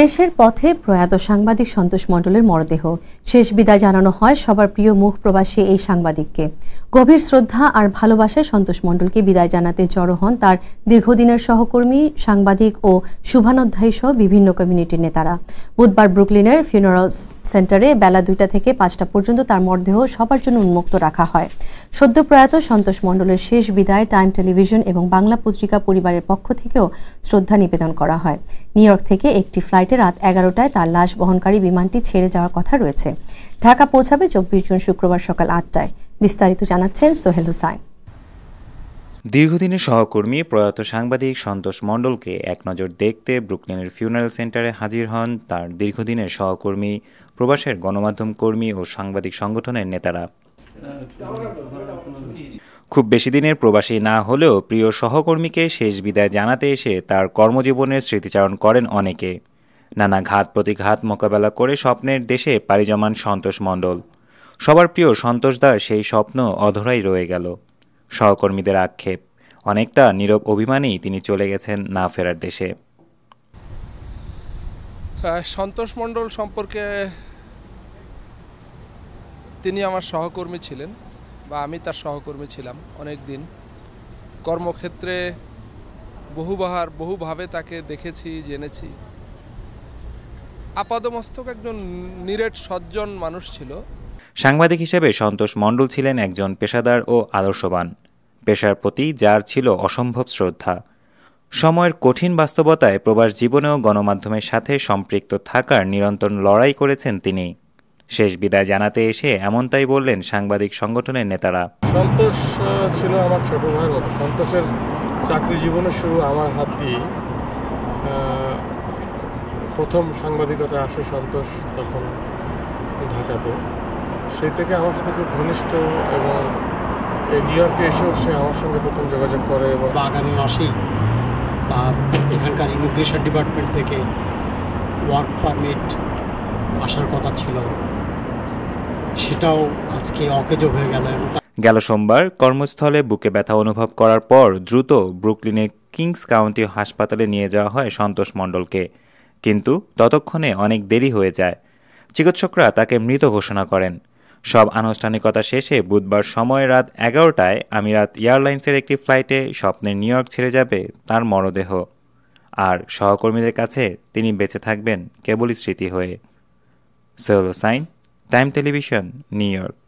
দেশের পথে প্রয়াত সাংবাদিক সন্তোষ মণ্ডলের মরদেহ শেষ বিদায় জানানো হয় সবার প্রিয় মুখ প্রবাসী এই সাংবাদিককে গভীর শ্রদ্ধা আর ভালোবাসায় সন্তোষ মণ্ডলকে বিদায় জানাতে জড়ো হন তার দীর্ঘদিনের সহকর্মী সাংবাদিক ও শুভানধ্যায়ী সহ বিভিন্ন কমিউনিটির নেতারা বুধবার ব্রুকলিনের ফিউনারাল সেন্টারে বেলা দুইটা থেকে পাঁচটা পর্যন্ত তার মরদেহ সবার জন্য উন্মুক্ত রাখা হয় সদ্য প্রয়াত সন্তোষ মণ্ডলের শেষ বিদায় টাইম টেলিভিশন এবং বাংলা পত্রিকা পরিবারের পক্ষ থেকেও শ্রদ্ধা নিবেদন করা হয় নিউ ইয়র্ক থেকে একটি ফ্লাইটে রাত এগারোটায় তার লাশ বহনকারী বিমানটি ছেড়ে যাওয়ার কথা রয়েছে ঢাকা পৌঁছাবে চব্বিশ জুন শুক্রবার সকাল আটটায় বিস্তারিত জানাচ্ছেন সোহেল হোসাইন দীর্ঘদিনের সহকর্মী প্রয়াত সাংবাদিক সন্তোষ মণ্ডলকে একনজর দেখতে ব্রুকলিনের ফিউনারেল সেন্টারে হাজির হন তার দীর্ঘদিনের সহকর্মী প্রবাসের গণমাধ্যম কর্মী ও সাংবাদিক সংগঠনের নেতারা খুব বেশি দিনের প্রবাসী না হলেও প্রিয় সহকর্মীকে শেষ বিদায় জানাতে এসে তার কর্মজীবনের স্মৃতিচারণ করেন অনেকে নানা ঘাত প্রতিঘাত মোকাবেলা করে স্বপ্নের দেশে পাড়ি জমান সন্তোষ মণ্ডল সবার প্রিয় সন্তোষদার সেই স্বপ্ন অধরাই রয়ে গেল সহকর্মীদের আক্ষেপ অনেকটা নীরব অভিমানেই তিনি চলে গেছেন না ফেরার দেশে সন্তোষ মণ্ডল সম্পর্কে তিনি আমার সহকর্মী ছিলেন বা আমি তার সহকর্মী ছিলাম অনেক দিন কর্মক্ষেত্রে বহুবার বহুভাবে তাকে দেখেছি জেনেছি আপাদমস্তক একজন নিরেট সজ্জন মানুষ ছিল সাংবাদিক হিসেবে সন্তোষ মণ্ডল ছিলেন একজন পেশাদার ও আদর্শবান পেশার প্রতি যার ছিল অসম্ভব শ্রদ্ধা সময়ের কঠিন বাস্তবতায় প্রবাস জীবনেও গণমাধ্যমের সাথে সম্পৃক্ত থাকার নিরন্তর লড়াই করেছেন তিনি শেষ বিদায় জানাতে এসে এমনটাই বললেন সাংবাদিক সংগঠনের নেতারা সন্তোষ ছিল আমার ছোট ভাইয়ের মতো সন্তোষের চাকরি জীবনের শুরু আমার হাত দিয়ে প্রথম সাংবাদিকতা আসে সন্তোষ তখন ঢাকাতে সেই থেকে আমার সাথে খুব ঘনিষ্ঠ এবং নিউ ইয়র্কে এসেও সে আমার সঙ্গে প্রথম যোগাযোগ করে এবং আগামী মাসেই তার এখানকার ইমিগ্রেশন ডিপার্টমেন্ট থেকে ওয়ার্ক পারমিট আসার কথা ছিল সেটাও আজকে অকেজ হয়ে গেল এবং গেল সোমবার কর্মস্থলে বুকে ব্যথা অনুভব করার পর দ্রুত ব্রুকলিনের কিংস কাউন্টি হাসপাতালে নিয়ে যাওয়া হয় সন্তোষ মণ্ডলকে কিন্তু ততক্ষণে অনেক দেরি হয়ে যায় চিকিৎসকরা তাকে মৃত ঘোষণা করেন সব আনুষ্ঠানিকতা শেষে বুধবার সময় রাত এগারোটায় আমিরাত এয়ারলাইন্সের একটি ফ্লাইটে স্বপ্নে নিউ ইয়র্ক ছেড়ে যাবে তার মরদেহ আর সহকর্মীদের কাছে তিনি বেঁচে থাকবেন কেবলই স্মৃতি হয়ে সোহল সাইন টাইম টেলিভিশন নিউ ইয়র্ক